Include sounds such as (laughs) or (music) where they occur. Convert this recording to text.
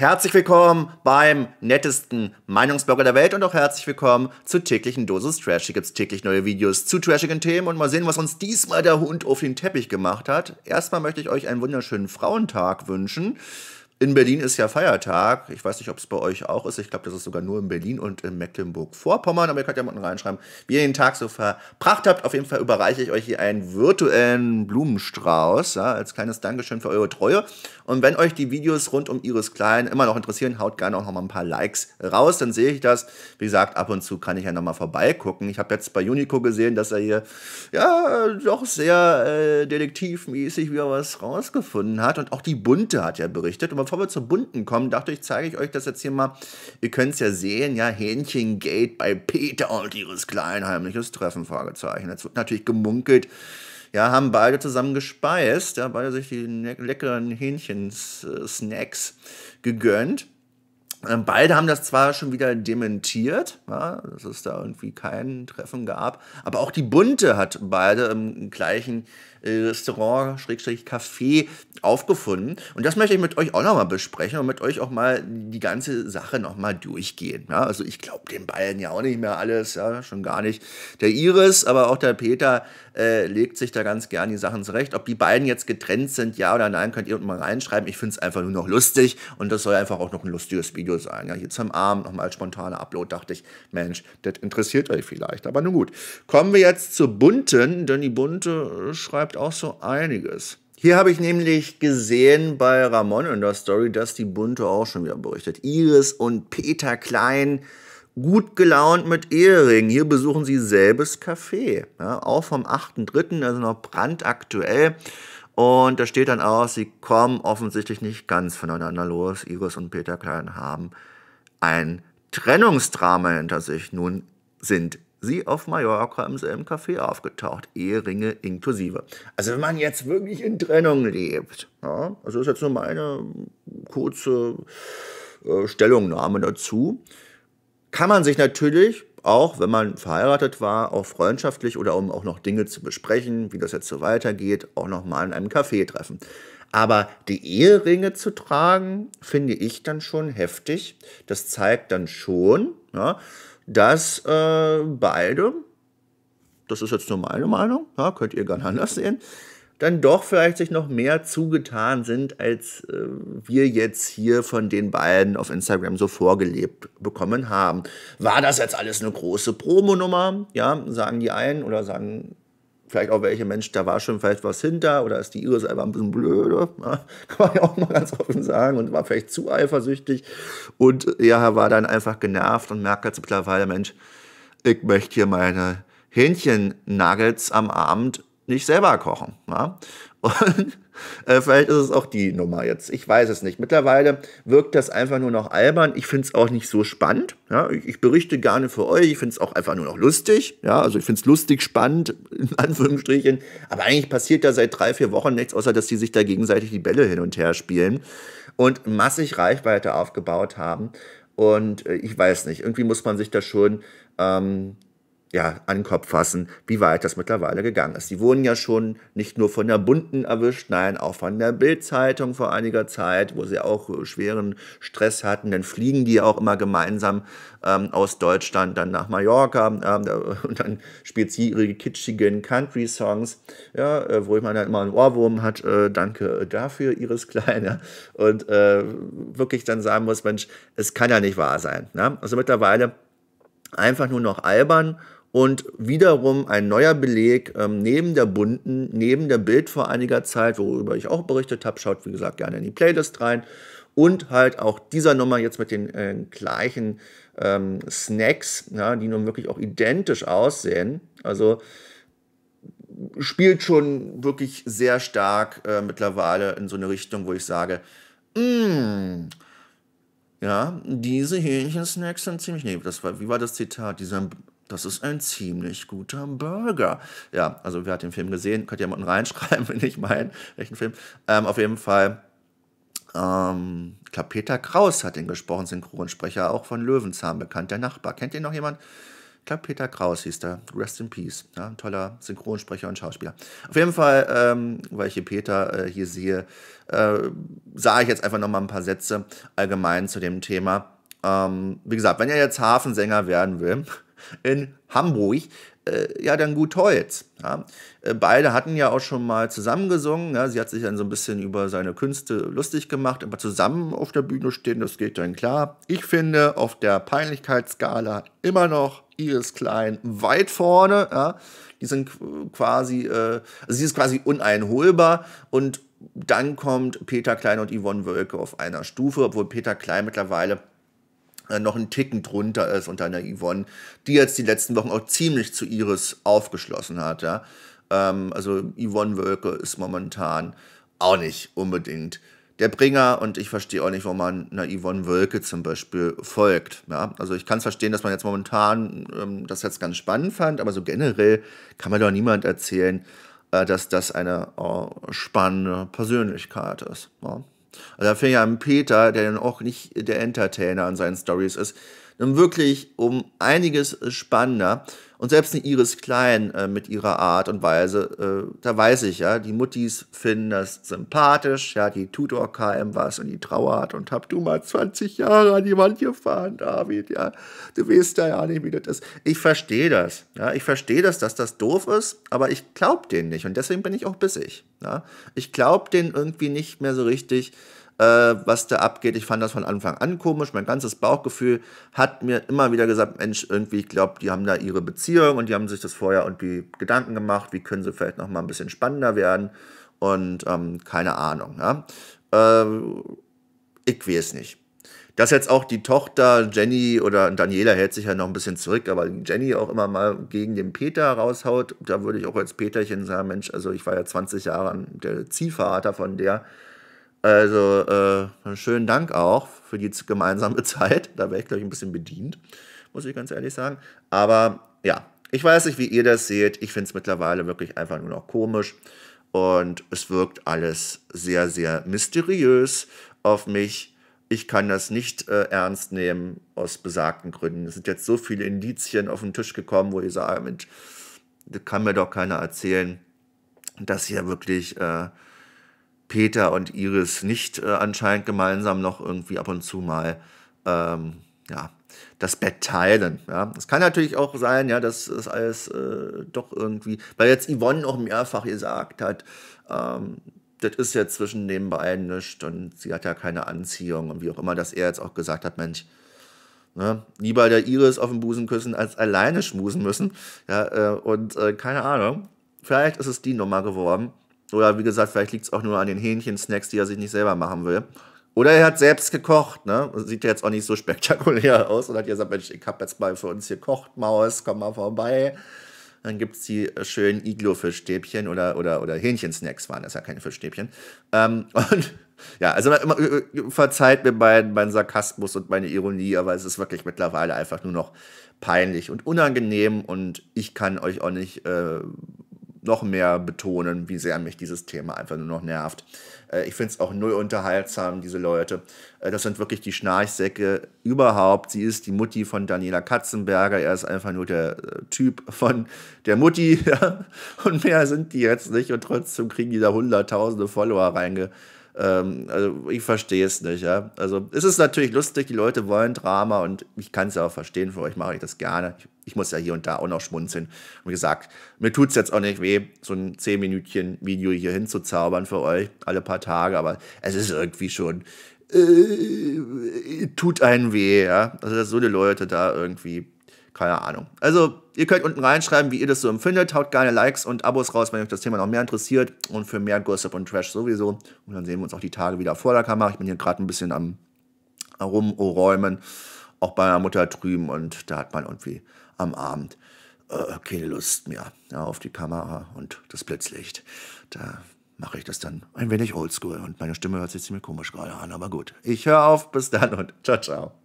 Herzlich willkommen beim nettesten Meinungsblogger der Welt und auch herzlich willkommen zur täglichen Dosis Trash. Hier gibt es täglich neue Videos zu trashigen Themen und mal sehen, was uns diesmal der Hund auf den Teppich gemacht hat. Erstmal möchte ich euch einen wunderschönen Frauentag wünschen in Berlin ist ja Feiertag. Ich weiß nicht, ob es bei euch auch ist. Ich glaube, das ist sogar nur in Berlin und in Mecklenburg-Vorpommern. Aber ihr könnt ja mal unten reinschreiben, wie ihr den Tag so verbracht habt. Auf jeden Fall überreiche ich euch hier einen virtuellen Blumenstrauß ja, als kleines Dankeschön für eure Treue. Und wenn euch die Videos rund um Iris Klein immer noch interessieren, haut gerne auch noch mal ein paar Likes raus. Dann sehe ich das. Wie gesagt, ab und zu kann ich ja noch mal vorbeigucken. Ich habe jetzt bei Unico gesehen, dass er hier ja doch sehr äh, detektivmäßig wieder was rausgefunden hat. Und auch die Bunte hat ja berichtet. Und bevor wir zum Bunten kommen, dachte ich, zeige ich euch das jetzt hier mal. Ihr könnt es ja sehen, ja, Hähnchengate bei Peter und ihres kleinen Treffen, Fragezeichen. Jetzt wird natürlich gemunkelt, ja, haben beide zusammen gespeist, ja, beide sich die ne-, leckeren Hähnchensnacks gegönnt. Ähm, beide haben das zwar schon wieder dementiert, ja, dass es da irgendwie kein Treffen gab, aber auch die Bunte hat beide im gleichen äh, Restaurant, Schrägstrich Café aufgefunden. Und das möchte ich mit euch auch nochmal besprechen und mit euch auch mal die ganze Sache nochmal durchgehen. Ja, also ich glaube den beiden ja auch nicht mehr alles, ja, schon gar nicht. Der Iris, aber auch der Peter äh, legt sich da ganz gern die Sachen zurecht. Ob die beiden jetzt getrennt sind, ja oder nein, könnt ihr unten mal reinschreiben. Ich finde es einfach nur noch lustig und das soll einfach auch noch ein lustiges Video sein. Ja, jetzt am Abend nochmal spontaner Upload, dachte ich, Mensch, das interessiert euch vielleicht. Aber nun gut. Kommen wir jetzt zur Bunten, denn die Bunte schreibt beschreibt auch so einiges. Hier habe ich nämlich gesehen bei Ramon in der Story, dass die Bunte auch schon wieder berichtet. Iris und Peter Klein gut gelaunt mit Ehering. Hier besuchen sie selbes Café. Ja, auch vom 8.3., also noch brandaktuell. Und da steht dann aus, sie kommen offensichtlich nicht ganz voneinander los. Iris und Peter Klein haben ein Trennungsdrama hinter sich. Nun sind sie auf Mallorca im selben Café aufgetaucht, Eheringe inklusive. Also wenn man jetzt wirklich in Trennung lebt, ja, also ist jetzt nur meine kurze äh, Stellungnahme dazu, kann man sich natürlich auch, wenn man verheiratet war, auch freundschaftlich oder um auch noch Dinge zu besprechen, wie das jetzt so weitergeht, auch nochmal in einem Café treffen. Aber die Eheringe zu tragen, finde ich dann schon heftig. Das zeigt dann schon, ja, dass äh, beide, das ist jetzt nur meine Meinung, ja, könnt ihr gerne anders sehen, dann doch vielleicht sich noch mehr zugetan sind, als äh, wir jetzt hier von den beiden auf Instagram so vorgelebt bekommen haben. War das jetzt alles eine große Promonummer? Ja, sagen die einen oder sagen vielleicht auch welche, Mensch, da war schon vielleicht was hinter oder ist die Iris einfach ein bisschen blöde, ja, (laughs) ne? kann man ja auch mal ganz offen sagen und war vielleicht zu eifersüchtig und ja, war dann einfach genervt und merkt jetzt mittlerweile, Mensch, ich möchte hier meine Hähnchen-Nuggets am Abend nicht selber kochen. Ja? Ne? Und äh, vielleicht ist es auch die Nummer jetzt. Ich weiß es nicht. Mittlerweile wirkt das einfach nur noch albern. Ich finde es auch nicht so spannend. Ja, ich, ich, berichte gerne für euch. Ich finde es auch einfach nur noch lustig. Ja, also ich finde es lustig, spannend, (laughs) in Anführungsstrichen. Aber eigentlich passiert da seit drei, vier Wochen nichts, außer dass die sich da gegenseitig die Bälle hin und her spielen und massig Reichweite aufgebaut haben. Und äh, ich weiß nicht, irgendwie muss man sich da schon ähm, ja, an den Kopf fassen, wie weit das mittlerweile gegangen ist. Die wurden ja schon nicht nur von der Bunten erwischt, nein, auch von der Bild-Zeitung vor einiger Zeit, wo sie auch äh, schweren Stress hatten. Dann fliegen die auch immer gemeinsam ähm, aus Deutschland dann nach Mallorca ähm, (laughs) und dann spielt sie ihre kitschigen Country-Songs, ja, äh, wo ich meine, immer einen Ohrwurm hat. Äh, danke äh, dafür, ihres Kleiner. Und äh, wirklich dann sagen muss, Mensch, es kann ja nicht wahr sein. Ne? Also mittlerweile einfach nur noch albern und wiederum ein neuer Beleg ähm, neben der bunten, neben der Bild vor einiger Zeit, worüber ich auch berichtet habe. Schaut, wie gesagt, gerne in die Playlist rein. Und halt auch dieser Nummer jetzt mit den äh, gleichen ähm, Snacks, ja, die nun wirklich auch identisch aussehen. Also spielt schon wirklich sehr stark äh, mittlerweile in so eine Richtung, wo ich sage, mh, mm, ja, diese Hähnchensnacks sind ziemlich, nee, das war, wie war das Zitat? Dieser das ist ein ziemlich guter Burger. Ja, also wer hat den Film gesehen? Könnt ihr mal unten reinschreiben, (laughs) wenn ich meinen, welchen Film. Ähm, auf jeden Fall, ähm, ich glaube, Peter Kraus hat den gesprochen, Synchronsprecher, auch von Löwenzahn bekannt, der Nachbar. Kennt ihr noch jemand? Ich glaube, Peter Kraus hieß der. Rest in Peace. Ja, ein toller Synchronsprecher und Schauspieler. Auf jeden Fall, ähm, weil ich hier Peter äh, hier sehe, äh, sah ich jetzt einfach nochmal ein paar Sätze allgemein zu dem Thema. Ähm, wie gesagt, wenn er jetzt Hafensänger werden will, in Hamburg, äh, ja, dann gut Holz. Ja. Äh, beide hatten ja auch schon mal zusammen gesungen. Ja. Sie hat sich dann so ein bisschen über seine Künste lustig gemacht, aber zusammen auf der Bühne stehen, das geht dann klar. Ich finde auf der Peinlichkeitsskala immer noch Iris Klein weit vorne. Ja. Die sind quasi, äh, also sie ist quasi uneinholbar und dann kommt Peter Klein und Yvonne Wölke auf einer Stufe, obwohl Peter Klein mittlerweile äh, noch ein Ticken drunter ist unter einer Yvonne, die jetzt die letzten Wochen auch ziemlich zu Iris aufgeschlossen hat. Ja? Ähm, also Yvonne Wölke ist momentan auch nicht unbedingt der Bringer und ich verstehe auch nicht, warum man einer Yvonne Wölke zum Beispiel folgt. Ja? Also ich kann es verstehen, dass man jetzt momentan ähm, das jetzt ganz spannend fand, aber so generell kann man doch niemand erzählen, äh, dass das eine äh, spannende Persönlichkeit ist. Ja? Also da finde ja ja Peter, der dann auch nicht der Entertainer an seinen Stories ist, nun wirklich um einiges spannender. Und selbst eine Iris Klein äh, mit ihrer Art und Weise, äh, da weiß ich ja, die Muttis finden das sympathisch, ja, die Tutor KM was und die trauert und hab du mal 20 Jahre an die Wand gefahren, David, ja, du weißt ja, ja nicht, wie das ist. Ich verstehe das, ja, ich verstehe das, dass das doof ist, aber ich glaub denen nicht und deswegen bin ich auch bissig, ja. Ich glaub denen irgendwie nicht mehr so richtig, äh, was da abgeht. Ich fand das von Anfang an komisch. Mein ganzes Bauchgefühl hat mir immer wieder gesagt, Mensch, irgendwie, ich glaube, die haben da ihre Beziehung und die haben sich das vorher irgendwie Gedanken gemacht, wie können sie vielleicht noch mal ein bisschen spannender werden und ähm, keine Ahnung. Ja? Äh, ich weiß nicht. Dass jetzt auch die Tochter Jenny oder Daniela hält sich ja noch ein bisschen zurück, aber Jenny auch immer mal gegen den Peter raushaut, da würde ich auch als Peterchen sagen, Mensch, also ich war ja 20 Jahre der Ziehvater von der, also äh, schönen Dank auch für die gemeinsame (laughs) Zeit. Da wäre ich, glaube ich, ein bisschen bedient, muss ich ganz ehrlich sagen. Aber ja, ich weiß nicht, wie ihr das seht. Ich finde es mittlerweile wirklich einfach nur noch komisch. Und es wirkt alles sehr, sehr mysteriös auf mich. Ich kann das nicht äh, ernst nehmen aus besagten Gründen. Es sind jetzt so viele Indizien auf den Tisch gekommen, wo ihr sagt, ah, das kann mir doch keiner erzählen, dass hier wirklich... Äh, Peter und Iris nicht äh, anscheinend gemeinsam noch irgendwie ab und zu mal ähm, ja, das Bett teilen. Ja. Es kann natürlich auch sein, ja, dass das alles äh, doch irgendwie, weil jetzt Yvonne auch mehrfach gesagt hat, ähm, das ist ja zwischen den beiden nichts und sie hat ja keine Anziehung und wie auch immer, dass er jetzt auch gesagt hat, Mensch, ne, lieber der Iris auf dem Busen küssen, als alleine schmusen müssen. Ja, äh, und äh, keine Ahnung, vielleicht ist es die Nummer geworden. Oder wie gesagt, vielleicht liegt es auch nur an den Hähnchensnacks, die er sich nicht selber machen will. Oder er hat selbst gekocht, ne? Sieht jetzt auch nicht so spektakulär aus und hat gesagt, Mensch, ich hab jetzt mal für uns gekocht, Maus, komm mal vorbei. Dann gibt es die schönen Iglo-Fischstäbchen oder, oder, oder Hähnchensnacks waren das ja keine Fischstäbchen. Ähm, (laughs) und ja, also immer, äh, verzeiht mir meinen, meinen Sarkasmus und meine Ironie, aber es ist wirklich mittlerweile einfach nur noch peinlich und unangenehm und ich kann euch auch nicht äh, noch mehr betonen, wie sehr mich dieses Thema einfach nur noch nervt. Äh, ich finde es auch null unterhaltsam, diese Leute. Äh, das sind wirklich die Schnarchsäcke überhaupt. Sie ist die Mutti von Daniela Katzenberger. Er ist einfach nur der äh, Typ von der Mutti. (laughs) Und mehr sind die jetzt nicht. Und trotzdem kriegen die da hunderttausende Follower reinge. Ähm, also ich verstehe es nicht. Ja? Also es ist natürlich lustig, die Leute wollen Drama und ich kann es ja auch verstehen. Für euch mache ich das gerne. Ich ich muss ja hier und da auch noch schmunzeln. Und wie gesagt, mir tut es jetzt auch nicht weh, so ein 10-Minütchen-Video hier hinzuzaubern für euch alle paar Tage, aber es ist irgendwie schon. Äh, tut einen weh, ja. Also, dass so eine Leute da irgendwie keine Ahnung. Also, ihr könnt unten reinschreiben, wie ihr das so empfindet. Haut gerne Likes und Abos raus, wenn euch das Thema noch mehr interessiert. Und für mehr Gossip und Trash sowieso. Und dann sehen wir uns auch die Tage wieder vor der Kamera. Ich bin hier gerade ein bisschen am Rumräumen. Auch bei meiner Mutter drüben. Und da hat man irgendwie am Abend äh, keine Lust mehr ja, auf die Kamera und das Blitzlicht. Da mache ich das dann ein wenig oldschool und meine Stimme hört sich ziemlich komisch gerade an, aber gut. Ich höre auf, bis dann und ciao, ciao.